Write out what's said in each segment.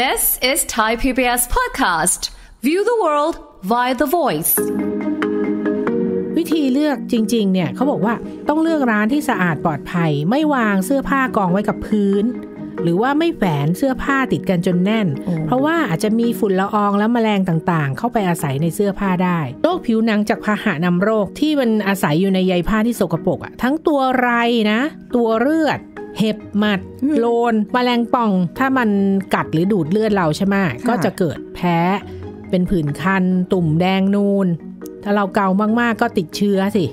This is Thai PBS podcast. View the world via the voice. วิธีเลือกจริงๆ เนี่ยเขาบอกว่าต้องเลือกร้านที่สะอาดปลอดภัย ไม่วางเสื้อผ้ากองไว้กับพื้น หรือว่าไม่แฝนเสื้อผ้าติดกันจนแน่น เพราะว่าอาจจะมีฝุ่นละอองและแมลงต่างๆ เข้าไปอาศัยในเสื้อผ้าได้โรคผิวหนังจากพาหะนำโรคที่มันอาศัยอยู่ในใยผ้าที่สกปรกอ่ะทั้งตัวไรนะ ตัวเลือดเห็บหมัด โลนมแมลงป่อง ถ้ามันกัดหรือดูดเลือดเราใช่ไหมก็จะเกิดแพ้ เป็นผื่นคัน ตุ่มแดงนูน ถ้าเราเกามากๆก็ติดเชื้อสิ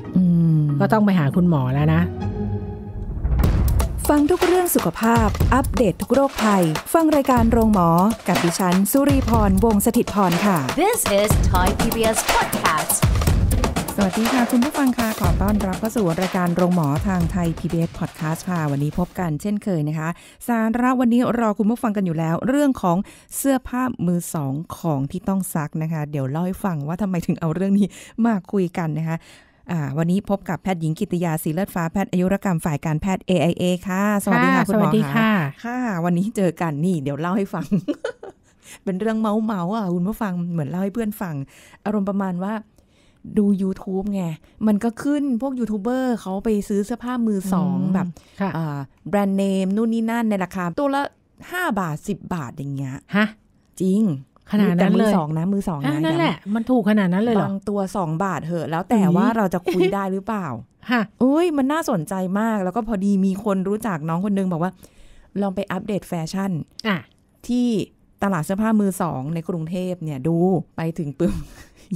ก็ต้องไปหาคุณหมอแล้วนะ ฟังทุกเรื่องสุขภาพอัปเดตททุกโรคภัยฟังรายการโรงหมอ กับดิฉันสุรีพรวงศิตพรค่ะ This is Thai PBS Podcast สวัสดีค่ะ คุณผู้ฟังค่ะขอต้อนรับเข้าสู่รายการโรงหมอทางไทย PBS Podcast ค่ะวันนี้พบกันเช่นเคยนะคะ สาระวันนี้รอคุณผู้ฟังกันอยู่แล้วเรื่องของเสื้อผ้ามือสองของที่ต้องซักนะคะ เดี๋ยวเล่าให้ฟังว่าทำไมถึงเอาเรื่องนี้มาคุยกันนะคะวันนี้พบกับแพทย์หญิงกิติยาสีเลือดฟ้าแพทย์อายุรกรรมฝ่ายการแพทย์ AIA ค่ะสวัสดีค่ะคุณหมอสวัสดีค่ะ ค่ะวันนี้เจอกันนี่ เดี๋ยวเล่าให้ฟัง เป็นเรื่องเมาส์เมาส์อ่ะคุณผู้ฟังเหมือนเล่าให้เพื่อนฟัง อารมณ์ประมาณว่าดู YouTube ไง มันก็ขึ้นพวกยูทูบเบอร์เขาไปซื้อเสื้อผ้ามือสอง แบบแบรนด์เนมนู่นนี่นั่นในราคา ตัวละห้าบาทสิบบาทอย่างเงี้ยฮะจริงขนาดนั้นเลยมือสองนะมือสองนะนั่นแหละมันถูกขนาดนั้นเลยหรอบางตัวสองบาทเหอะ แล้วแต่ว่าเราจะคุยได้หรือเปล่าฮะเอ้ยมันน่าสนใจมากแล้วก็พอดีมีคนรู้จักน้องคนนึงบอกว่า ลองไปอัปเดตแฟชั่นที่ตลาดเสื้อผ้ามือสอง ในกรุงเทพเนี่ยดูไปถึงปึ้ม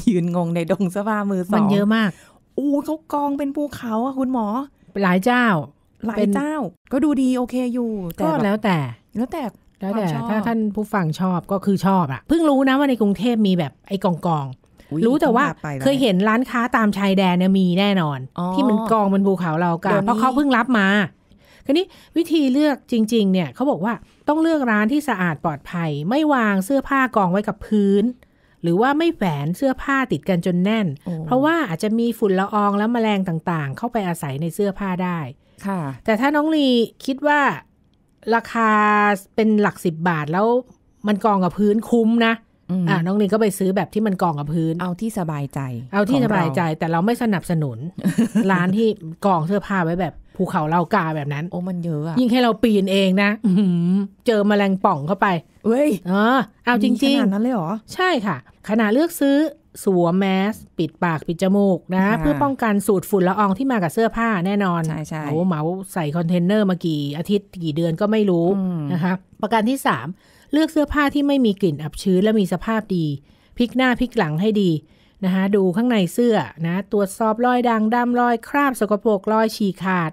ยืนงงในดงเสื้อผ้ามือสองมันเยอะมาก อู้เขากองเป็นภูเขาอะคุณหมอ หลายเจ้า หลายเจ้าก็ดูดีโอเคอยู่ก็แล้วแต่แล้วแต่ แล้วแต่ถ้าท่านผู้ฟังชอบก็คือชอบอะเพิ่งรู้นะว่าในกรุงเทพมีแบบไอ้กองกองรู้แต่ว่าเคยเห็นร้านค้าตามชายแดนเนี่ยมีแน่นอนที่มันกอง็นภูเขาเรากันเพราะเขาเพิ่งรับมาคราวนี้วิธีเลือกจริง ๆ เนี่ยเขาบอกว่าต้องเลือกร้านที่สะอาดปลอดภัย ไม่วางเสื้อผ้ากองไว้กับพื้น หรือว่าไม่แฝนเสื้อผ้าติดกันจนแน่น เพราะว่าอาจจะมีฝุ่นละอองและแมลงต่างๆ เข้าไปอาศัยในเสื้อผ้าได้ ค่ะ แต่ถ้าน้องลีคิดว่าราคาเป็นหลักสิบบาทแล้วมันกองกับพื้นคุ้มนะอ่าน้องลีก็ไปซื้อแบบที่มันกองกับพื้นเอาที่สบายใจ เอาที่สบายใจ แต่เราไม่สนับสนุน ร้านที่กองเสื้อผ้าไว้แบบภูเขาเลากาแบบนั้น โอ้มันเยอะอะยิ่งให้เราปีนเองนะ เจอมแมลงป่องเข้าไปเว้ย เออเอาจริงๆขนาดนั้นเลยเหรอ ใช่ค่ะขณะเลือกซื้อสวม แมส ปิดปากปิดจมูกนะ เพื่อป้องกันสูตรฝุ่นละอองที่มากับเสื้อผ้าแน่นอน ใช่ใช่โอ้เมาใส่คอนเทนเนอร์มากี่อาทิตย์กี่เดือนก็ไม่รู้นะคะ ประการที่ 3 เลือกเสื้อผ้าที่ไม่มีกลิ่นอับชื้น และมีสภาพดีพลิกหน้าพลิกหลังให้ดีนะคะดูข้างในเสื้อนะตรวจสอบรอยด่างดำรอย คราบ สกปรกรอยฉีกขาด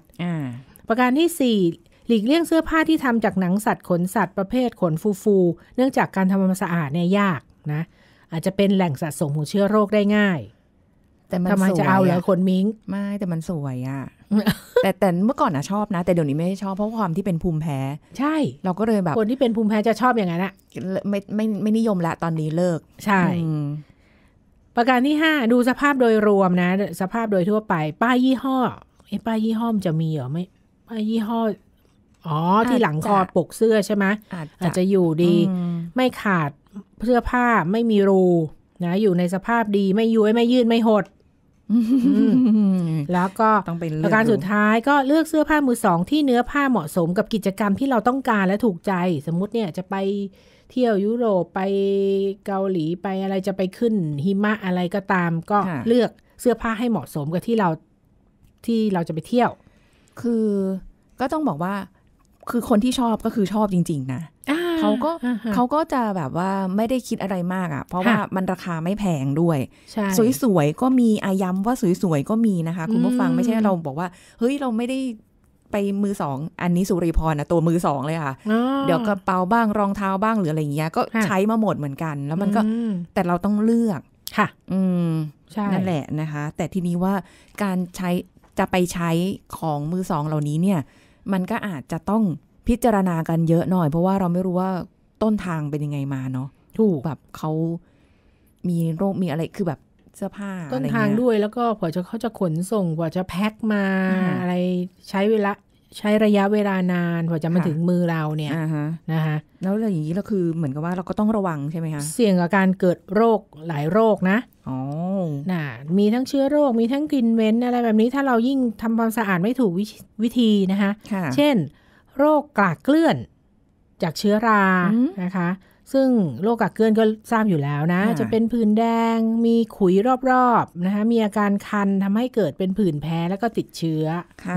ประการที่4หลีกเลี่ยงเสื้อผ้าที่ทำจากหนังสัตว์ ขนสัตว์ประเภทขนฟูฟู เนื่องจากการทำความสะอาดเนี่ยยากนะอาจจะเป็นแหล่งสะสมของเชื้อโรคได้ง่าย แต่มันทำไมจะเอาเหรอขนมิง้งไม่แต่มันสวยอ่ะแต่แต่เมื่อก่อนอะชอบนะ แต่เดี๋ยวนี้ไม่ชอบเพราะความที่เป็นภูมิแพ้ ใช่ เราก็เลยแบบ คนที่เป็นภูมิแพ้จะชอบอย่างนั้นอะไม่ไม่ไม่นิยมละตอนนี้เลิก ใช่ประการที่5ดูสภาพโดยรวมนะ สภาพโดยทั่วไป ป้ายยี่ห้อไอ้ป้ายยี่ห้อจะมีเหรอไม่ ป้ายยี่ห้อ อ๋อ ที่หลังคอปกเสื้อใช่ไหมอาจจะอยู่ดี ไม่ขาดเสื้อผ้าไม่มีรูนะอยู่ในสภาพดีไม่ยุ้ยไม่ยืดไม่หดแล้วก็ป็นการสุดท้ายก็เลือกเสื้อผ้ามือสองที่เนื้อผ้าเหมาะสมกับกิจกรรมที่เราต้องการและถูกใจ สมมติเนี่ยจะไปเที่ยวยุโรปไปเกาหลีไปอะไรจะไปขึ้น หิมะอะไรก็ตาม ก็เลือกเสื้อผ้าให้เหมาะสมกับที่เราที่เราจะไปเที่ยว คือก็ต้องบอกว่า คือคนที่ชอบก็คือชอบจริงๆนะอ่าเขาก็เขาก็จะแบบว่าไม่ได้คิดอะไรมากอ่ะเพราะว่ามันราคาไม่แพงด้วย สวย ๆ ก็มีอาย้ำว่าสวย ๆ ก็มีนะคะ คุณผู้ฟังไม่ใช่เราบอกว่าเฮ้ยเราไม่ได้ไปมือสองอันนี้สุริพรนะตัวมือสองเลยค่ะเดี๋ยวกระเป๋าบ้างรองเท้าบ้างหรืออะไรอย่างเงี้ยก็ใช้มาหมดเหมือนกัน แล้วมันก็แต่เราต้องเลือกค่ะอืมนั่นแหละนะคะ แต่ทีนี้ว่าการใช้จะไปใช้ของมือสองเหล่านี้เนี่ย มันก็อาจจะต้องพิจารณากันเยอะหน่อยเพราะว่าเราไม่รู้ว่าต้นทางเป็นยังไงมาเนาะ ถูกแบบเขามีโรคมีอะไร คือแบบเสื้อผ้าต้นทางด้วยแล้วก็กว่าจะเขาจะขนส่งกว่าจะแพ็คมา อะไรใช้เวลาใช้ระยะเวลานานกว่าจะมาถึงมือเราเนี่ยนะคะแล้วอย่างนี้เราคือเหมือนกับว่าเราก็ต้องระวังใช่ไหมคะ เสี่ยงกับการเกิดโรคหลายโรคนะ อ๋อ น่ะ มีทั้งเชื้อโรค มีทั้งกลิ่นเหม็นอะไร แบบนี้ถ้าเรายิ่งทำความสะอาดไม่ถูกวิธีนะคะเช่นโรคกลากเกลื่อนจากเชื้อรา นะคะ ซึ่งโรคกลากเกลื่อนก็ทราบอยู่แล้วนะ จะเป็นผื่นแดง มีขุยรอบๆ นะคะ มีอาการคันทำให้เกิดเป็นผื่นแพ้แล้วก็ติดเชื้อ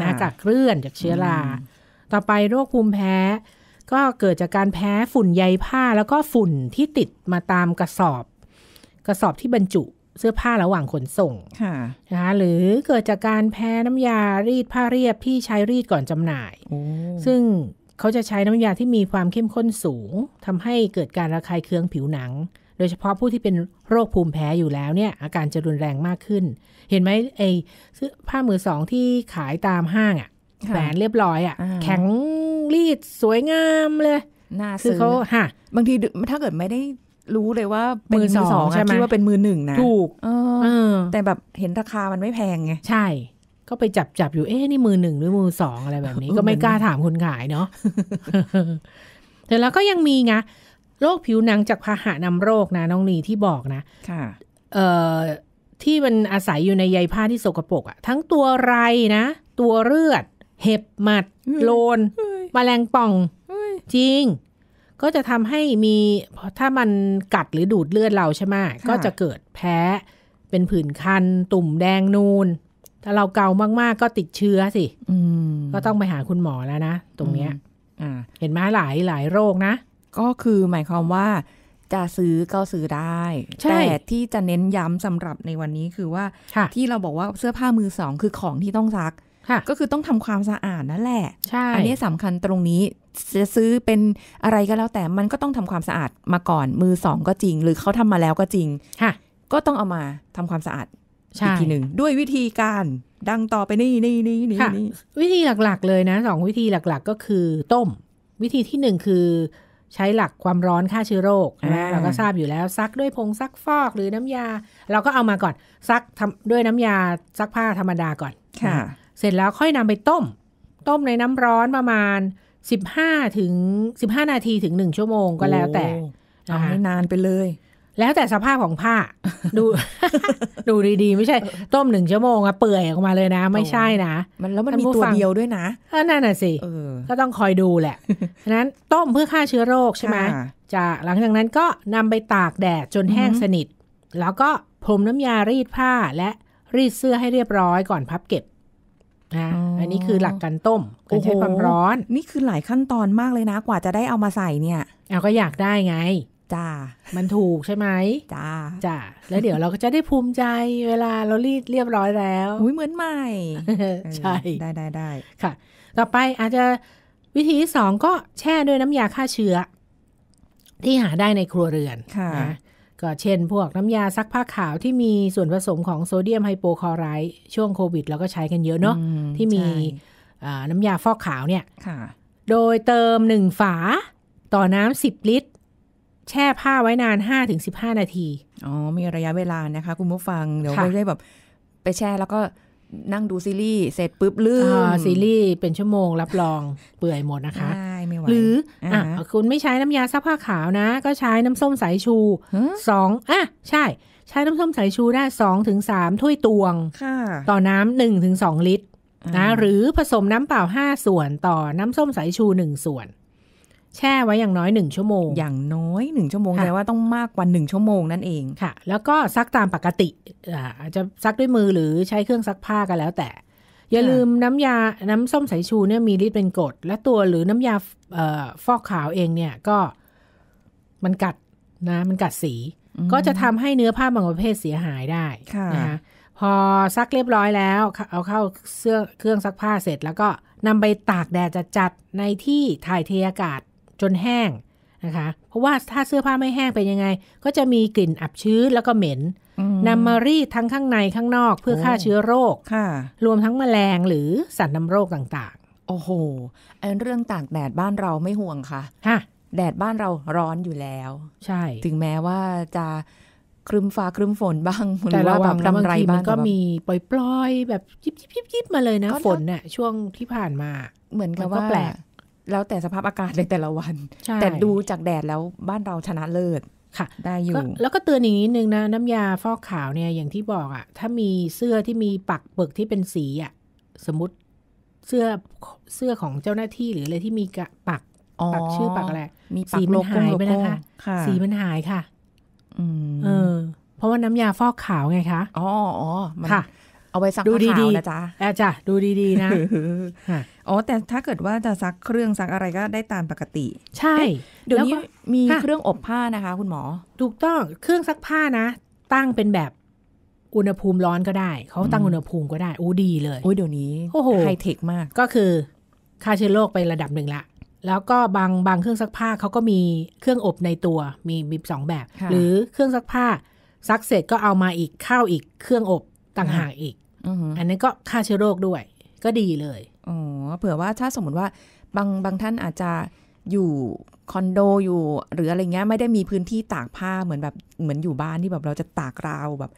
นะ กลากเกลื่อนจากเชื้อรา ต่อไปโรคภูมิแพ้ ก็เกิดจากการแพ้ฝุ่นใยผ้าแล้วก็ฝุ่นที่ติดมาตามกระสอบ กระสอบที่บรรจุเสื้อผ้าระหว่างขนส่งะนะคะหรือเกิดจากการแพ้น้ำยารีดผ้าเรียบที่ใช้รีดก่อนจำหน่ายซึ่งเขาจะใช้น้ำยาที่มีความเข้มข้นสูงทำให้เกิดการระคายเคืองผิวหนัง โดยเฉพาะผู้ที่เป็นโรคภูมิแพ้อยู่แล้วเนี่ย อาการจะรุนแรงมากขึ้น เห็นไหมไอ้ผ้ามือสองที่ขายตามห้างอะ่ะแขวนเรียบร้อยอะ่ะแข็งรีดสวยงามเลย น่าซื้อเขาฮะบางทีถ้าเกิดไม่ได้รู้เลยว่าเป็นมือสองใช่ไหมคิดว่าเป็นมือหนึ่งนะถูกแต่แบบเห็นราคามันไม่แพงไงใช่ ก็ไปจับจับอยู่เอ๊ะนี่มือหนึ่งหรือมือสองอะไรแบบนี้ ก็ไม่กล้าถามคนขายเนาะแต่แล้วก็ยังมีไงโรคผิวหนังจากพาหะนำโรคนะ น้องนีที่บอกนะ ค่ะ เอ่อ ที่มันอาศัยอยู่ในใยผ้าที่สกปรกอะทั้งตัวไรนะ ตัวเลือดเห็บหมัดโลนมแมลงป่องจริงก็จะทำให้มีถ้ามันกัดหรือดูดเลือดเราใช่ไหมก็จะเกิดแพ้ เป็นผื่นคันตุ่มแดงนูนถ้าเราเกามากๆก็ติดเชื้อสิก็ต้องไปหาคุณหมอแล้วนะ ตรงเนี้ยเห็นไหมหลายหลายโรคนะ ก็คือหมายความว่าจะซื้อก็ซื้อได้ แต่ที่จะเน้นย้ำสำหรับในวันนี้คือว่า ที่เราบอกว่าเสื้อผ้ามือสองคือของที่ต้องซักก็คือต้องทำความสะอาดนั่นแหละ อันนี้สำคัญตรงนี้ จะซื้อเป็นอะไรก็แล้ว แต่มันก็ต้องทำความสะอาดมาก่อน มือสองก็จริง หรือเขาทำมาแล้วก็จริง ก็ต้องเอามาทำความสะอาดอีกทีหนึ่งด้วยวิธีการดังต่อไปนี่นี่นี่นี่วิธีหลักๆเลยนะสองวิธีหลัก ๆก็คือต้ม วิธีที่หนึ่งคือ ใช้หลักความร้อนฆ่าเชื้อโรคเราก็ทราบอยู่แล้ว ซักด้วยผงซักฟอกหรือน้ำยา เราก็เอามาก่อนซักทำด้วยน้ำยาซักผ้าธรรมดาก่อนค่ะเสร็จแล้วค่อยนำไปต้ม ต้มในน้ำร้อนประมาณ 15ถึง15นาทีถึง 1 ชั่วโมงก็แล้วแต่เอาให้นานไปเลย แล้วแต่สภาพของผ้า ดู ดูดีๆไม่ใช่ ต้มหนึ่งชั่วโมงอะเปื่อยออกมาเลยนะ ไม่ใช่นะ มันแล้วมันมีตัวเดียวด้วยนะนั่นน่ะสิ ก็ต้องคอยดูแหละนั้นต้มเพื่อฆ่าเชื้อโรคใช่ไหมจากหลังจากนั้นก็นำไปตากแดดจนแห้งสนิท แล้วก็พรมน้ำยารีดผ้าและรีดเสื้อให้เรียบร้อย ก่อนพับเก็บนะอันนี้คือหลักการต้มการใช้ความร้อน นี่คือหลายขั้นตอนมากเลยนะ กว่าจะได้เอามาใส่เนี่ยเอาก็อยากได้ไง จ้า มันถูกใช่ไหมจ้า จ้า แล้วเดี๋ยวเราก็จะได้ภูมิใจเวลาเรารีดเรียบร้อยแล้วอุ้ยเหมือนใหม่ ใช่ ได้ได้ได้ ค่ะ ต่อไปอาจจะวิธีสองก็แช่ด้วยน้ำยาฆ่าเชื้อ ที่หาได้ในครัวเรือน ค่ะก็เช่นพวกน้ำยาซักผ้าขาวที่มีส่วนผสมของโซเดียมไฮโปคลอไรด์ช่วงโควิดเราก็ใช้กันเยอะเนาะที่มีน้ำยาฟอกขาวเนี่ยโดยเติมหนึ่งฝาต่อน้ำสิบลิตร แช่ผ้าไว้นาน5้านาที อ๋อมีระยะเวลานะคะ คุณผู้ฟัง เดี๋ยวไม่ได้แบบไปแช่แล้วก็นั่งดูซีรีส์ เสร็จปุ๊บลืมซีรีส์เป็นชั่วโมงรับรองเปื่อยหมดนะคะะไม่ไหวหรืออ่ะคุณไม่ใช้น้ำยาซักผ้าขาวนะ ก็ใช้น้ำส้มสายชูสองอ่ะใช่ ใช้น้ำส้มสายชูได้สองถึงสามถ้วยตวงต่อน้ำหนึ่งถึงสองลิตร นะหรือผสมน้ำเปล่าห้าส่วนต่อน้ำส้มสายชูหนึ่งส่วน แช่ไว้อย่างน้อยหนึ่งชั่วโมง อย่างน้อยหนึ่งชั่วโมงแปลว่าต้องมากกว่าหนึ่งชั่วโมงนั่นเองค่ะ แล้วก็ซักตามปกติอาจจะซักด้วยมือหรือใช้เครื่องซักผ้ากันแล้วแต่อย่าลืมน้ำยา น้ำส้มสายชูเนี่ยมีฤทธิ์เป็นกรด และตัวหรือน้ำยาฟอกขาวเองเนี่ยก็มันกัดนะ มันกัดสี ก็จะทำให้เนื้อผ้าบางประเภทเสียหายได้นะคะ พอซักเรียบร้อยแล้ว เอาเข้าเสื้อเครื่องซักผ้าเสร็จแล้วก็นำไปตากแดดจัดๆในที่ถ่ายเทอากาศจนแห้งนะคะเพราะว่าถ้าเสื้อผ้าไม่แห้งเป็นยังไง ก็จะมีกลิ่นอับชื้นแล้วก็เหม็นนำมารีดทั้งข้างในข้างนอกเพื่อฆ่าเชื้อโรครวมทั้งแมลงหรือสัตว์นำโรคต่าง ๆ โอ้โหเรื่องต่างแดดบ้านเราไม่ห่วงค่ะะแดดบ้านเราร้อนอยู่แล้ว ใช่ ถึงแม้ว่าจะครึมฟ้าครึมฝนบ้าง แต่ว่าแบบรำไรบ้างก็มีปล่อยๆแบบยิบยิบยิบยิบมาเลยนะ ฝนเนี่ยช่วงที่ผ่านมาเหมือนกับว่าแปลกแล้วแต่สภาพอากาศในแต่ละวัน แต่ดูจากแดดแล้วบ้านเราชนะเลิศค่ะ ได้อยู่ แล้วก็เตือนอย่างนี้นึงนะ น้ำยาฟอกขาวเนี่ย อย่างที่บอกอะ่ะ ถ้ามีเสื้อที่มีปักเปิกที่เป็นสีอะ่ะ สมมติเสื้อเสื้อของเจ้าหน้าที่หรืออะไรที่มีปักปักชื่อปักอะไรมีสีมันหายไปนะคะสีมันหายค่ะเออ เพราะว่าน้ำยาฟอกขาวไงคะอ๋ออ๋อค่ะเอาไว้ซักผ้าขาวนะจ๊ะอาจ้ะดูดีๆนะ อ๋อ แต่ถ้าเกิดว่าจะซักเครื่องซักอะไรก็ได้ตามปกติ ใช่เดี๋ยวนี้มีเครื่องอบผ้านะคะ คุณหมอ ถูกต้องเครื่องซักผ้านะ ตั้งเป็นแบบอุณหภูมิร้อนก็ได้ เขาตั้งอุณหภูมิก็ได้โอ้ดีเลย โอ้เดี๋ยวนี้โอ้โหไฮเทคมาก ก็คือค่าเชื้อโรคไประดับหนึ่งละ แล้วก็บางบางเครื่องซักผ้าเขาก็มีเครื่องอบในตัวมีมีสองแบบ หรือเครื่องซักผ้าซักเสร็จก็เอามาอีกเข้าอีกเครื่องอบต่างหากอีกอันนี้ก็ฆ่าเชื้อโรคด้วยก็ดีเลย อ๋อ เผื่อว่าถ้าสมมติว่าบางบางท่านอาจจะอยู่คอนโดอยู่หรืออะไรเงี้ยไม่ได้มีพื้นที่ตากผ้าเหมือนแบบเหมือนอยู่บ้านที่แบบเราจะตากราวแบบ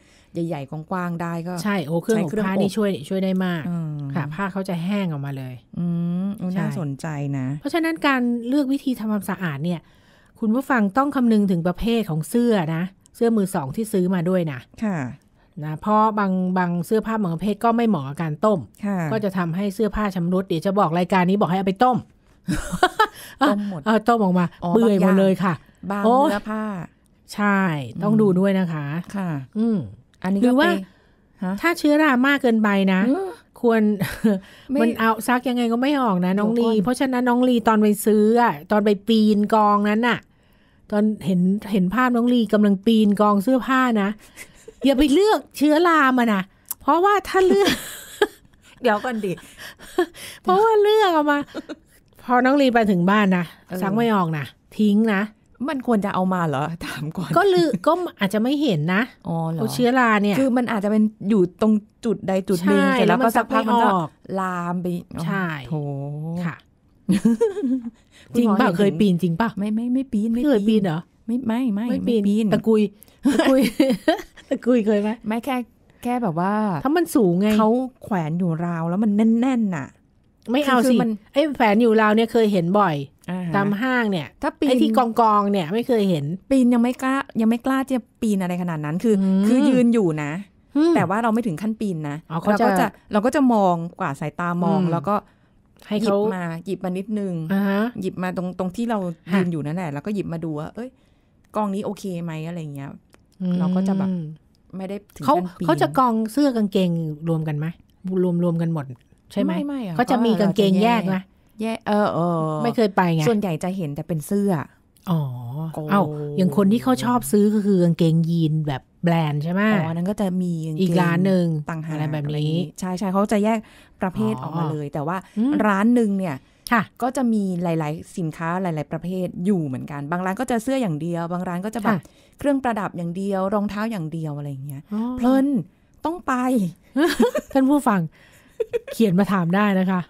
ใหญ่ๆกว้างๆได้ก็ใช่โอ้เครื่องอผ้านี่ช่วยช่วยได้มาก ค่ะผ้าเขาจะแห้งออกมาเลยอืมน่าสนใจนะ เพราะฉะนั้นการเลือกวิธีทำความสะอาดเนี่ย คุณผู้ฟังต้องคำนึงถึงประเภทของเสื้อนะเสื้อมือสองที่ซื้อมาด้วยนะค่ะนะเพราะบางบางเสื้อผ้าบางประเภทก็ไม่เหมาะกับการต้มก็จะทำให้เสื้อผ้าชำรุดเดี๋ยวจะบอกรายการนี้บอกให้เอาไปต้มต้มหมดต้มออกมาเปื่อหมดเลยค่ะบางเสื้อผ้าใช่ ต้องดูด้วยนะคะ ค่ะ อืมอันนี้หรือว่าถ้าเชื้อรามากเกินไปนะ ควร มันเอาซักยังไงก็ไม่ออกนะ น้องลีเพราะฉะนั้นน้องลีตอนไปซื้ออ่ะตอนไปปีนกองนั้นน่ะ ตอนเห็นเห็นภาพน้องลีกำลังปีนกองเสื้อผ้านะอย่าไปเลือกเชื้อรามันนะ เพราะว่าถ้าเลือก เดี๋ยวก่อนดิ เพราะว่าเลือกเอามา พอน้องลีไปถึงบ้านนะซักไม่ออกนะทิ้งนะ มันควรจะเอามาเหรอถามก่อนก็ลือก็อาจจะไม่เห็นนะอ๋อเหรอเชื้อราเนี่ยคือมันอาจจะเป็นอยู่ตรงจุดใดจุดหนึ่งแล้วก็สักพักมันก็ลามไปใช่โถค่ะ จริงป่ะเคยปีนจริงป่ะ ไม่ไม่ไม่ปีนไม่เคยปีนเหรอไม่ไม่ไม่ไม่ปีนตะกุยตะกุยตะกุยเคยไหมไม่แค่แค่แบบว่า ถ้ามันสูงไงเขาแขวนอยู่ราวแล้วมันแน่นๆน่ะไม่เอาสิไอ้แขวนอยู่ราวเนี่ยเคยเห็นบ่อยตามห้างเนี่ย ถ้าปีนไอ้ที่กองกองเนี่ย ไม่เคยเห็นปีนยังไม่กล้า ยังไม่กล้าจะปีนอะไรขนาดนั้นคือ คือยืนอยู่นะแต่ว่าเราไม่ถึงขั้นปีนนะเราก็จะเราก็จะมองกว่าสายตามองแล้วก็ ให้หยิบมาหยิบมานิดนึงหยิบมาตรงตรงที่เรายืนอยู่นั่นแหละแล้วก็หยิบมาดูว่าเอ้ยกองนี้โอเคไหมอะไรเงี้ยเราก็จะแบบไม่ได้เขาเขาจะกองเสื้อกางเกงรวมกันไหมรวมรวมกันหมดใช่ไหมไม่ไม่เขาจะมีกางเกงแยกไหมแยกเออเออไม่เคยไปไงส่วนใหญ่จะเห็นแต่เป็นเสื้ออ๋อเอ้าอย่างคนที่เขาชอบซื้อก็คือกางเกงยีนแบบแบรนด์ใช่ไหมอ๋อนั้นก็จะมีอีกร้านหนึ่งต่างหากอะไรแบบนี้ใช่ใช่เขาจะแยกประเภทออกมาเลย แต่ว่าร้านหนึ่งเนี่ยก็จะมีหลายๆ สินค้าหลาย ๆประเภทอยู่เหมือนกัน บางร้านก็จะเสื้ออย่างเดียว บางร้านก็จะแบบเครื่องประดับอย่างเดียวรองเท้าอย่างเดียวอะไรอย่างเงี้ยเพลินต้องไปท่านผู้ฟังเขียนมาถามได้นะคะ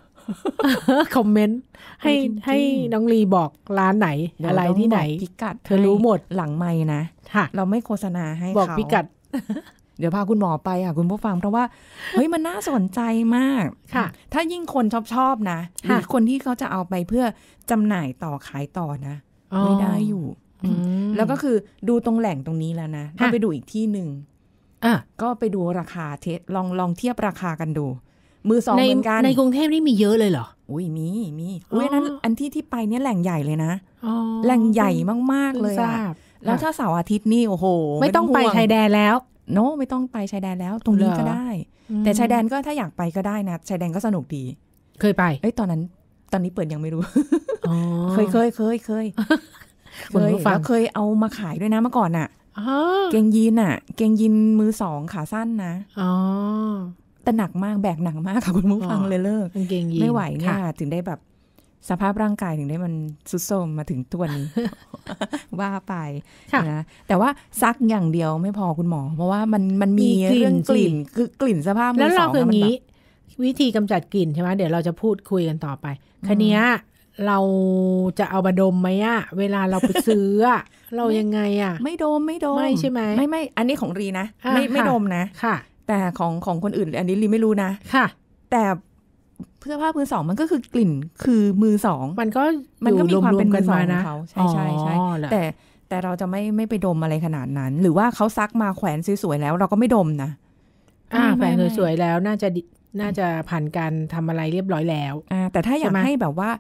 คอมเมนต์ให้ให้น้องลีบอกร้านไหน อะไรที่ไหนพิกัดเธอรู้หมดหลังไม่นะค่ะเราไม่โฆษณาให้บอกพิกัดเดี๋ยวพาคุณหมอไปค่ะคุณผู้ฟังเพราะว่าเฮ้ยมันน่าสนใจมากค่ะ ถ้ายิ่งคนชอบชอบนะหรือคนที่เขาจะเอาไปเพื่อจำหน่ายต่อขายต่อนะไม่ได้อยู่แล้วก็คือดูตรงแหล่งตรงนี้แล้วนะก็ไปดูอีกที่หนึ่งก็ไปดูราคาเทส ลองลองเทียบราคากันดู มือสองเหมือนกัน ในกรุงเทพนี่มีเยอะเลยเหรอ อุ้ยมีมีอุ้ยนั้น อันที่ที่ไปเนี่ยแหล่งใหญ่เลยนะแหล่งใหญ่มากๆเลยอะแล้วถ้าเสาร์อาทิตย์นี่โอ้โห ไม่ต้องไปชายแดนแล้วโน้ไม่ต้องไปชายแดนแล้ว ตรงนี้ก็ได้ แต่ชายแดนก็ถ้าอยากไปก็ได้นะ ชายแดนก็สนุกดี เคยไป เอ้ยตอนนั้น ตอนนี้เปิดยังไม่รู้เคยเคยเคยเคยคุณผู้ฟังเคยเอามาขายด้วยนะเมื่อก่อนอะเกงยีนอะเกงยีนมือสองขาสั้นนะอ๋อแต่หนักมากแบกหนักมากค่ะคุณผู้ฟังเลยเลิกไม่ไหวเนี่ยถึงได้แบบสภาพร่างกายถึงได้มันสุดโทมมาถึงตัวนี้ว่าไปนะแต่ว่าซักอย่างเดียวไม่พอคุณหมอเพราะว่ามันมันมีเรื่องกลิ่นคือกลิ่นสภาพมือสองแล้วเราคืองี้ วิธีกำจัดกลิ่นใช่ไหมเดี๋ยวเราจะพูดคุยกันต่อไปคันนี้เราจะเอามาดมไหมอะเวลาเราไปซื้ออะเรายังไงอะไม่ดมไม่ดมไม่ใช่ไหมไม่ไม่ อันนี้ของรีนะ ไม่ไม่ดมนะค่ะ แต่ของของคนอื่นอันนี้รีไม่รู้นะค่ะ แต่เสื้อผ้ามือสองมันก็คือกลิ่นคือมือสองมันก็มันก็มีความเป็นมือสองของเขาใช่ใช่ใช่แต่แต่เราจะไม่ไม่ไปดมอะไรขนาดนั้น หรือว่าเขาซักมาแขวนสวยๆแล้ว เราก็ไม่ดมนะ อ่าแขวนสวยๆแล้วน่าจะน่าจะผ่านการทำอะไรเรียบร้อยแล้วอ่าแต่ถ้าอยากให้แบบว่า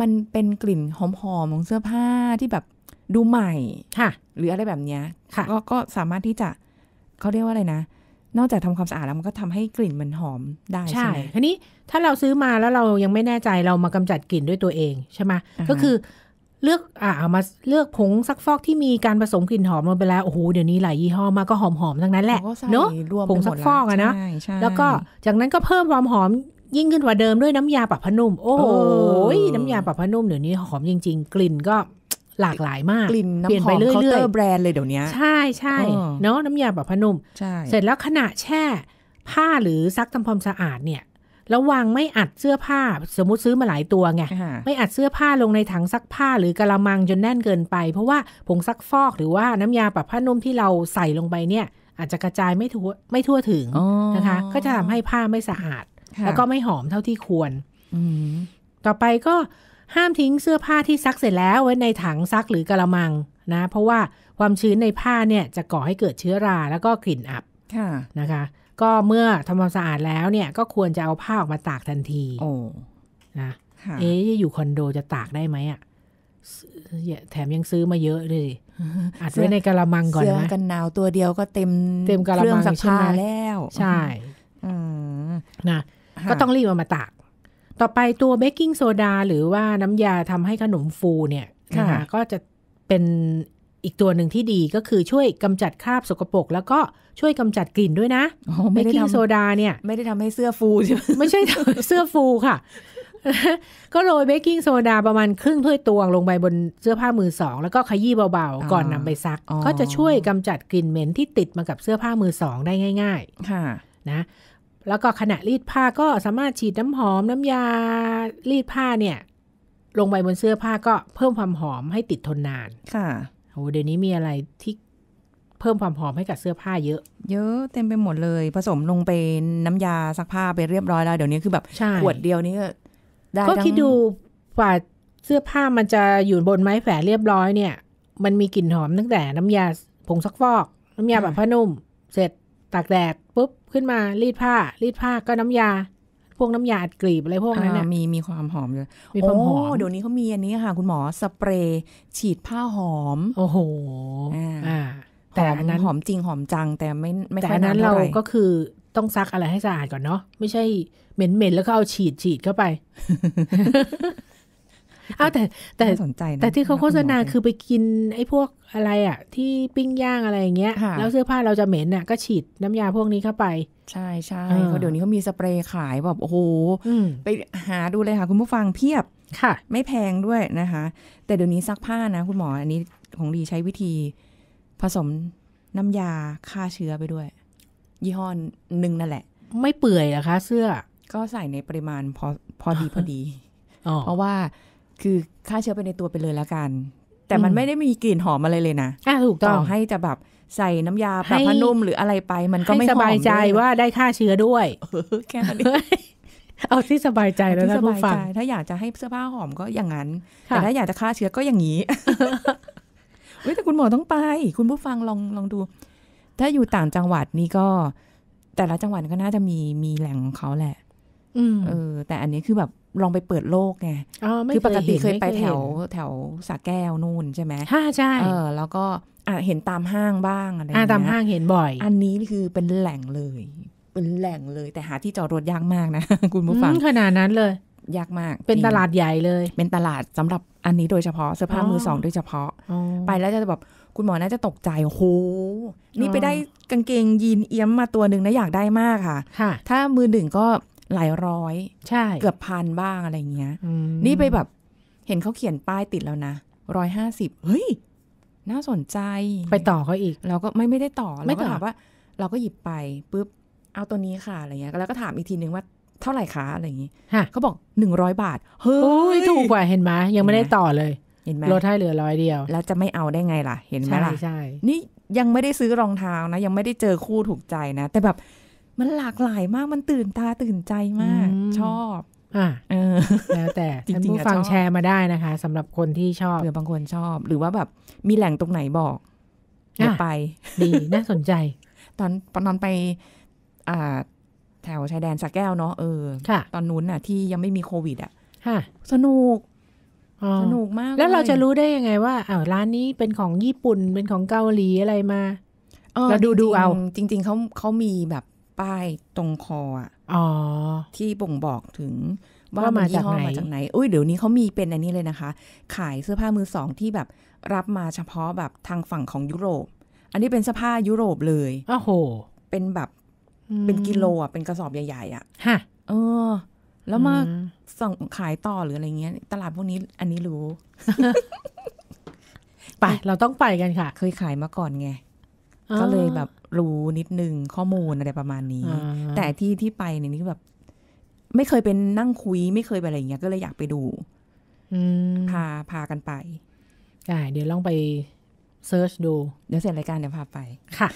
มันเป็นกลิ่นหอม ๆ ของเสื้อผ้าที่แบบดูใหม่ค่ะหรืออะไรแบบเนี้ยก็ก็สามารถที่จะเขาเรียกว่าอะไรนะนอกจากทำความสะอาดแล้วมันก็ทำให้กลิ่นมันหอมได้ ใช่ไหมทีนี้ถ้าเราซื้อมาแล้วเรายังไม่แน่ใจเรามากำจัดกลิ่นด้วยตัวเอง ใช่ไหมก็คือเลือกอ่าเอามาเลือกผงซักฟอกที่มีการผสมกลิ่นหอมลงไปแล้วโอ้โหเดี๋ยวนี้หลายยี่ห้อมาก็หอมๆทั้งนั้นแหละเนาะผงซักฟอกอะนะแล้วก็จากนั้นก็เพิ่มความหอมยิ่งขึ้นกว่าเดิมด้วยน้ำยาปรับผ้านุ่ม โอ้ย น้ำยาปรับผ้านุ่มเดี๋ยวนี้หอมจริงๆ กลิ่นก็หลากหลายมากกลิ่นน่ยนไปเคาน์เตอร์แบรนด์เลยเดี๋ยวนี้ใช่ใช่เนาะน้ำยาปรับผ้านุ่มเสร็จแล้วขณะแช่ผ้าหรือซักทำความสะอาดเนี่ย ระวังไม่อัดเสื้อผ้าสมมติซื้อมาหลายตัวไง ไม่อัดเสื้อผ้าลงในถังซักผ้าหรือกระมังจนแน่นเกินไป เพราะว่าผงซักฟอกหรือว่าน้ำยาปรับผ้านุ่มที่เราใส่ลงไปเนี่ย อาจจะกระจายไม่ทั่วไม่ทั่วถึงนะคะ ก็จะทำให้ผ้าไม่สะอาดแล้วก็ไม่หอมเท่าที่ควรต่อไปก็ห้ามทิ้งเสื้อผ้าที่ซักเสร็จแล้วไว้ในถังซักหรือกระมังนะ เพราะว่าความชื้นในผ้าเนี่ย จะก่อให้เกิดเชื้อราแล้วก็กลิ่นอับนะคะ ก็เมื่อทำความสะอาดแล้วเนี่ย ก็ควรจะเอาผ้าออกมาตากทันที นะ เอ๊ยอยู่คอนโดจะตากได้ไหมอ่ะแถมยังซื้อมาเยอะเลยอัดไว้ในกระมังก่อนนะเสื้อกันหนาว ตัวเดียวก็เต็ม เต็มกระมังซักผ้าแล้ว ใช่นะก็ต้องรีบเอามาตาก ต่อไปตัวเบกกิ้งโซดาหรือว่าน้ำยาทำให้ขนมฟูเนี่ยค่ะก็จะเป็นอีกตัวหนึ่งที่ดีก็คือช่วยกำจัดคราบสกปรกแล้วก็ช่วยกำจัดกลิ่นด้วยนะเบกกิ้งโซดาเนี่ย ไม่ได้ทำให้เสื้อฟูใช่ไหม ไม่ใช่เสื้อฟูค่ะ ก็โรยเบกกิ้งโซดาประมาณครึ่งถ้วยตวงลงไปบนเสื้อผ้ามือสอง แล้วก็ขยี้เบาๆ ก่อนนำไปซัก ก็จะช่วยกำจัดกลิ่นเหม็นที่ติดมากับเสื้อผ้ามือสองได้ง่าย ๆ ค่ะนะแล้วก็ขณะรีดผ้าก็สามารถฉีดน้ำหอมน้ำยารีดผ้าเนี่ย ลงไปบนเสื้อผ้าก็เพิ่มความหอมให้ติดทนนานค่ะโอ้เดี๋ยวนี้มีอะไรที่ เพิ่มความหอมให้กับเสื้อผ้าเยอะ เยอะเต็มไปหมดเลย ผสมลงไปน้ำยา ซักผ้าไปเรียบร้อยแล้ว เดี๋ยวนี้คือแบบขวดเดียวนี้ได้ก็คิดดูกว่าเสื้อผ้ามันจะอยู่บนไม้แฝนเรียบร้อยเนี่ย มันมีกลิ่นหอมตั้งแต่น้ำยาผงซักฟอก น้ำยาแบบผ้านุ่ม เสร็จตากแดดปุ๊บขึ้นมารีดผ้า รีดผ้าก็น้ำยา พวกน้ำยาอัดกลีบอะไรพวกนั้นเนี่ยมีมีความหอมอยู่มีความหอมเดี๋ยวนี้เขามีอันนี้ค่ะคุณหมอสเปรย์ฉีดผ้าหอม โอ้โหอ่า แต่อันนั้นหอมจริงหอมจัง แต่ไม่ไม่ค่อันนั้นเราก็คือต้องซักอะไรให้สะอาดก่อนเนาะไม่ใช่เหม็น ๆ แล้วก็เอาฉีดฉีดเข้าไปอ้าวแต่แต่สนใจแต่ที่เขาโฆษณาคือไปกิน ไอ้พวกอะไรอ่ะ ที่ปิ้งย่างอะไรอย่างเงี้ยแล้วเสื้อผ้าเราจะเหม็นอ่ะ ก็ฉีดน้ำยาพวกนี้เข้าไป ใช่ใช่เพราะเดี๋ยวนี้เขามีสเปรย์ขายแบบโอ้โห ไปหาดูเลยค่ะ คุณผู้ฟังเพียบค่ะ ไม่แพงด้วยนะคะ แต่เดี๋ยวนี้ซักผ้านะ คุณหมออันนี้ของดีใช้วิธี ผสมน้ำยาฆ่าเชื้อไปด้วย ยี่ห้อหนึ่งนั่นแหละ ไม่เปื่อยเหรอคะ เสื้อ ก็ใส่ในปริมาณพอพอดีพอดีเพราะว่าคือฆ่าเชื้อไปในตัวไปเลยแล้วกัน แต่มันไม่ได้มีกลิ่นหอมอะไรเลยนะอ่ถูกต้องให้จะแบบใส่น้ำยาปรับผ้านุ่มหรืออะไรไป มันก็ไม่สบายใจว่าได้ฆ่าเชื้อด้วยแค่นี้เอาที่สบายใจแล้วนะผู้ฟัง ถ้าอยากจะให้เสื้อผ้าหอมก็อย่างนั้นแต่ถ้าอยากจะฆ่าเชื้อก็อย่างนี้เว้ยแต่คุณหมอต้องไป คุณผู้ฟังลองลองดู ถ้าอยู่ต่างจังหวัดนี่ก็ แต่ละจังหวัดก็น่าจะมีมีแหล่งของเขาแหละเออแต่อันนี้คือแบบ ลองไปเปิดโลกไง คือปกติเคยไปแถวแถวสาแก้วนู่นใช่ไหมฮ่าใช่ เออแล้วก็อ่เห็นตามห้างบ้างอะไรอ่าตามห้างเห็นบ่อย อันนี้คือเป็นแหล่งเลย เป็นแหล่งเลยแต่หาที่จอดรถยากมากนะคุณผู้ฟังขนาดนั้นเลย ยากมาก เป็นตลาดใหญ่เลย เป็นตลาดสำหรับอันนี้โดยเฉพาะเสื้อผ้ามือสองโดยเฉพาะ ไปแล้วจะแบบคุณหมอน่าจะตกใจโห นี่ไปได้กางเกงยีนเอี้ยมมาตัวหนึ่งนะอยากได้มากค่ะถ้ามือหนึ่งก็หลายร้อย ใช่ เกือบพันบ้างอะไรเงี้ยนี่ไปแบบเห็นเขาเขียนป้ายติดแล้วนะร้อยห้าสิบเฮ้ย น่าสนใจไปต่อเขาอีกเราก็ไม่ไม่ได้ต่อเราก็ถามว่า เราก็หยิบไปปุ๊บเอาตัวนี้ค่ะอะไรเงี้ย แล้วก็ถามอีกทีนึงว่าเท่าไหร่คะอะไรอย่างงี้เขาบอกหนึ่งร้อยบาท เฮ้ยถูกกว่าเห็นไหมยังไม่ได้ต่อเลยเห็นไหมลดให้เหลือร้อยเดียวแล้วจะไม่เอาได้ไงล่ะ เห็นไหมล่ะใช่นี่ยังไม่ได้ซื้อรองเท้านะยังไม่ได้เจอคู่ถูกใจนะแต่แบบมันหลากหลายมาก มันตื่นตาตื่นใจมาก ชอบ อ่าแล้วแต่ท่านผู้ฟังแชร์มาได้นะคะ สำหรับคนที่ชอบเผื่อบางคนชอบ หรือว่าแบบ มีแหล่งตรงไหนบอกอย่าไป ดี น่าสนใจ ตอนตอนไปอ่า แถวชายแดนสักแก้วเนาะเออตอนนู้นน่ะ ที่ยังไม่มีโควิดอ่ะสนุกสนุกมาก แล้วเราจะรู้ได้ยังไงว่าออาวร้านนี้เป็นของญี่ปุ่นเป็นของเกาหลีอะไรมาเราดูดูเอา จริง ๆเขาเขามีแบบป้ายตรงคออ๋อ ที่บ่งบอกถึง ว่ามหมาจากไหนอุ้ยเดี๋ยวนี้เขามีเป็นอันนี้เลยนะคะ ขายเสื้อผ้ามือสองที่แบบรับมาเฉพาะแบบทางฝั่งของยุโรป อันนี้เป็นเสื้อผ้ายุโรปเลยอ้โห เป็นแบบ เป็นกิโลอ่ะเป็นกระสอบใหญ่ ๆ อ่ะฮะเออแล้วมาส่งขายต่อหรืออะไรเงี้ยตลาดพวกนี้อันนี้รู้ไป เราต้องไปกันค่ะ เคยขายมาก่อนไงก็เลยแบบรู้นิดนึงข้อมูลอะไรประมาณนี้ แต่ที่ที่ไปเนี่ยนี่แบบ ไม่เคยเป็นนั่งคุย ไม่เคยไปอะไรอย่างเงี้ยก็เลยอยากไปดูพา พากันไปอ่าเดี๋ยวลองไปเซิร์ชดู เดี๋ยวเสร็จรายการเดี๋ยวพาไปค่ะ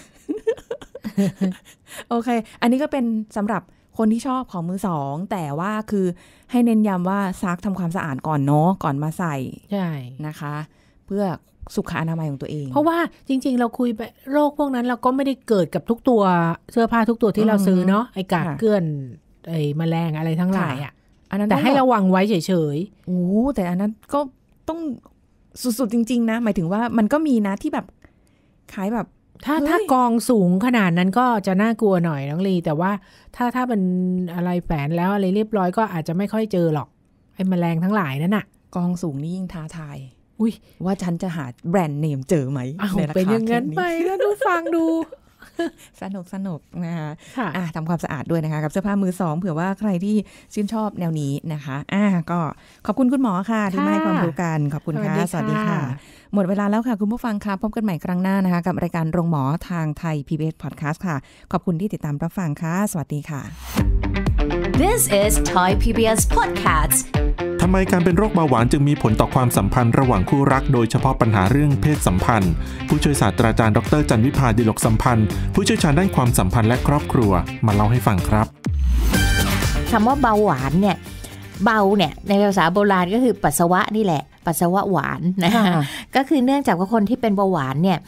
โอเค อันนี้ก็เป็นสำหรับคนที่ชอบของมือสอง แต่ว่าคือให้เน้นย้ำว่าซักทำความสะอาดก่อนเนาะก่อนมาใส่ใช่นะคะเพื่อสุขอนามัยของตัวเอง เพราะว่าจริง ๆ เราคุยไปโรคพวกนั้น เราก็ไม่ได้เกิดกับทุกตัวเสื้อผ้าทุกตัวที่เราซื้อเนาะไอกากเกลื่อนไอแมลงอะไรทั้งหลายอ่ะอันนั้นแต่ให้ระวังไว้เฉยๆโอ้แต่อันนั้นก็ต้องสุดๆจริง ๆ นะ หมายถึงว่ามันก็มีนะที่แบบขายแบบถ้าถ้ากองสูงขนาดนั้นก็จะน่ากลัวหน่อยน้องลีแต่ว่าถ้าถ้าเป็นอะไรแฝนแล้วอะไรเรียบร้อยก็อาจจะไม่ค่อยเจอหรอกไอ้แมลงทั้งหลายนั่นน่ะ กองสูงนี่ยิ่งท้าทายอุ้ยว่าฉันจะหาแบรนด์เนมเจอไหมในราคาเป็นอย่างนั้นไปแล้ดูฟังดูสนุกสนุกนะคะะทำความสะอาดด้วยนะคะ กับเสื้อผ้ามือสองเผื่อว่าใครที่ชื่นชอบแนวนี้นะคะอ่าก็ขอบคุณคุณหมอค่ะ ที่มาให้ความรู้กัน ขอบคุณค่ะ สวัสดีค่ะ หมดเวลาแล้วค่ะ คุณผู้ฟังค่ะพบกันใหม่ครั้งหน้านะคะ กับรายการโรงหมอทางไทย PBS Podcast ค่ะ ขอบคุณที่ติดตามรับฟังค่ะสวัสดีค่ะ This is Thai PBS Podcast ทำไมการเป็นโรคเบาหวานจึงมีผลต่อความสัมพันธ์ระหว่างคู่รัก โดยเฉพาะปัญหาเรื่องเพศสัมพันธ์ ผู้ช่วยศาสตราจารย์ดรจันวิพาดิลกสัมพันธ์ ผู้เชี่ยวชาญด้านความสัมพันธ์และครอบครัวมาเล่าให้ฟังครับคำว่าเบาหวานเนี่ยเบาเนี่ยในภาษาโบราณก็คือปัสสาวะนี่แหละปัสสาวะหวานนะคะก็คือเนื่องจากว่าคนที่เป็นเบาหวานเนี่ย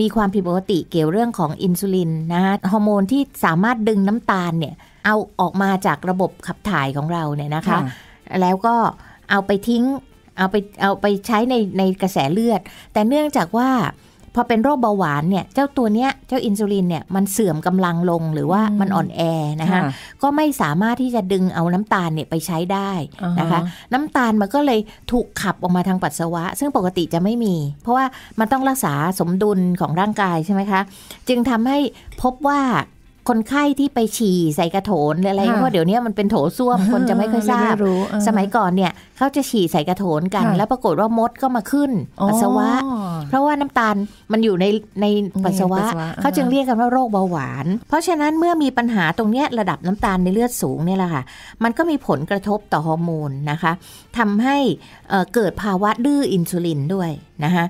มีความผิดปกติเกี่ยวเรื่องของอินซูลินนะคะฮอร์โมนที่สามารถดึงน้ำตาลเนี่ยเอาออกมาจากระบบขับถ่ายของเราเนี่ยนะคะแล้วก็เอาไปทิ้ง เอาไปเอาไปใช้ในในกระแสเลือด แต่เนื่องจากว่าพอเป็นโรคเบาหวานเนี่ย เจ้าตัวเนี้ย เจ้าอินซูลินเนี่ย มันเสื่อมกำลังลงหรือว่ามันอ่อนแอนะคะก็ไม่สามารถที่จะดึงเอาน้ำตาลเนี่ยไปใช้ได้นะคะ น้ำตาลมันก็เลยถูกขับออกมาทางปัสสาวะ ซึ่งปกติจะไม่มี เพราะว่ามันต้องรักษาสมดุลของร่างกายใช่ไหมคะ จึงทำให้พบว่าคนไข้ที่ไปฉี่ใส่กระโถนหรืออะไรเพราะเดี๋ยวนี้มันเป็นโถส้วมคนจะไม่ค่อยทราบสมัยก่อนเนี่ยเขาจะฉี่ใส่กระโถนกัน แล้วปรากฏว่ามดก็มาขึ้นปัสสาวะ เพราะว่าน้ำตาลมันอยู่ในในปัสสาวะเขาจึงเรียกกันว่าโรคเบาหวาน เพราะฉะนั้นเมื่อมีปัญหาตรงเนี้ยระดับน้ำตาลในเลือดสูงเนี่ยแหละค่ะมันก็มีผลกระทบต่อฮอร์โมนนะคะทำให้เกิดภาวะดื้ออินซูลินด้วยนะคะ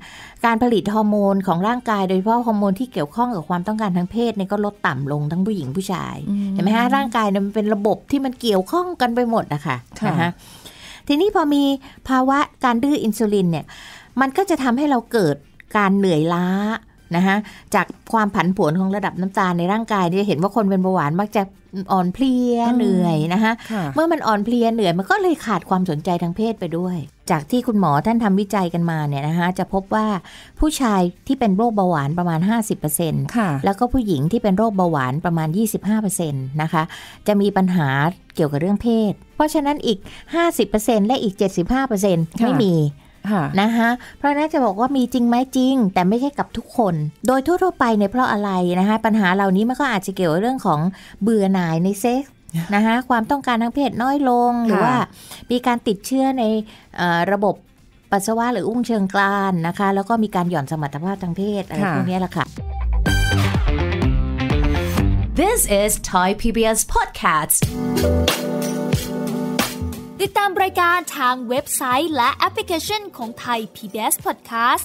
การผลิตฮอร์โมนของร่างกาย โดยเฉพาะฮอร์โมนที่เกี่ยวข้องกับความต้องการทางเพศเนี่ยก็ลดต่ำลงทั้งผู้หญิงผู้ชายเห็นไหมฮะร่างกายเนี่ยมันเป็นระบบที่มันเกี่ยวข้องกันไปหมดอะค่ะนะคะทีนี้พอมีภาวะการดื้ออินซูลินเนี่ยมันก็จะทำให้เราเกิดการเหนื่อยล้านะคะจากความผันผวนของระดับน้ำตาลในร่างกายจะเห็นว่าคนเป็นเบาหวานมักจะอ่อนเพลียเหนื่อยนะคะเมื่อมันอ่อนเพลียเหนื่อยมันก็เลยขาดความสนใจทางเพศไปด้วยจากที่คุณหมอท่านทำวิจัยกันมาเนี่ยนะคะจะพบว่าผู้ชายที่เป็นโรคเบาหวานประมาณ 50%ค่ะแล้วก็ผู้หญิงที่เป็นโรคเบาหวานประมาณ 25%นะคะจะมีปัญหาเกี่ยวกับเรื่องเพศ เพราะฉะนั้นอีก 50%และอีก 75%ไม่มีนะคะเพราะนั่นจะบอกว่ามีจริงไหมจริง แต่ไม่ใช่กับทุกคนโดยทั่วๆไปเนี่ยเพราะอะไรนะคะปัญหาเหล่านี้มันก็อาจจะเกี่ยวกับเรื่องของเบื่อหน่ายในเซ็กนะคะความต้องการทางเพศน้อยลงหรือว่ามีการติดเชื้อในระบบปัสสาวะหรืออุ้งเชิงกรานนะคะแล้วก็มีการหย่อนสมรรถภาพทางเพศอะไรพวกนี้แหละค่ะ This is Thai PBS podcast ติดตามรายการทางเว็บไซต์และแอปพลิเคชันของ Thai PBS Podcast